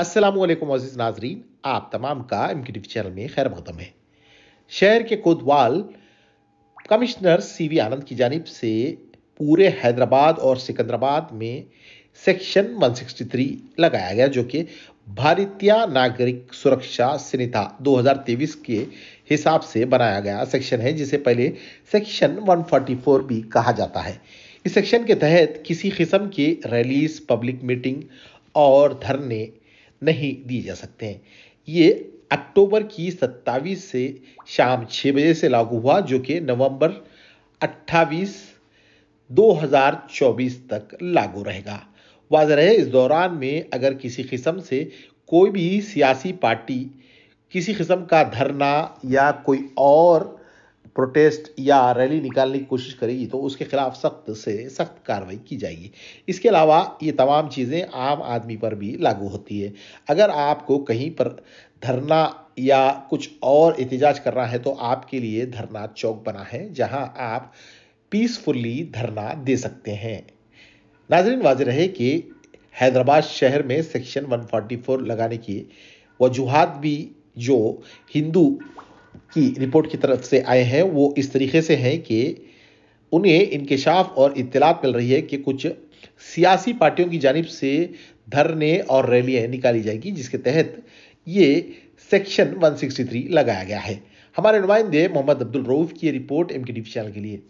असलम अजीज़ नाजरीन आप तमाम का एम की टी चैनल में खैर मकदम है शहर के कोतवाल कमिश्नर सी वी आनंद की जानब से पूरे हैदराबाद और सिकंदराबाद में सेक्शन 163 लगाया गया जो कि भारतीय नागरिक सुरक्षा संहिता 2023 के हिसाब से बनाया गया सेक्शन है जिसे पहले सेक्शन 144 भी कहा जाता है इस सेक्शन के तहत किसी किस्म के रैलीज पब्लिक मीटिंग और धरने नहीं दिए जा सकते हैं ये अक्टूबर की सत्ताईस से शाम छः बजे से लागू हुआ जो कि नवंबर 28 2024 तक लागू रहेगा वाज रहे इस दौरान में अगर किसी किस्म से कोई भी सियासी पार्टी किसी किस्म का धरना या कोई और प्रोटेस्ट या रैली निकालने की कोशिश करेगी तो उसके खिलाफ सख्त से सख्त कार्रवाई की जाएगी इसके अलावा ये तमाम चीज़ें आम आदमी पर भी लागू होती है अगर आपको कहीं पर धरना या कुछ और एहतजाज करना है तो आपके लिए धरना चौक बना है जहां आप पीसफुली धरना दे सकते हैं नाजरीन वाज रहे कि हैदराबाद शहर में सेक्शन 144 लगाने की वजूहत भी जो हिंदू की रिपोर्ट की तरफ से आए हैं वो इस तरीके से हैं कि उन्हें इंकशाफ और इतलात मिल रही है कि कुछ सियासी पार्टियों की जानब से धरने और रैलियाँ निकाली जाएगी जिसके तहत ये सेक्शन 163 लगाया गया है हमारे नुमाइंदे मोहम्मद अब्दुल रऊफ की रिपोर्ट एम के चैनल के लिए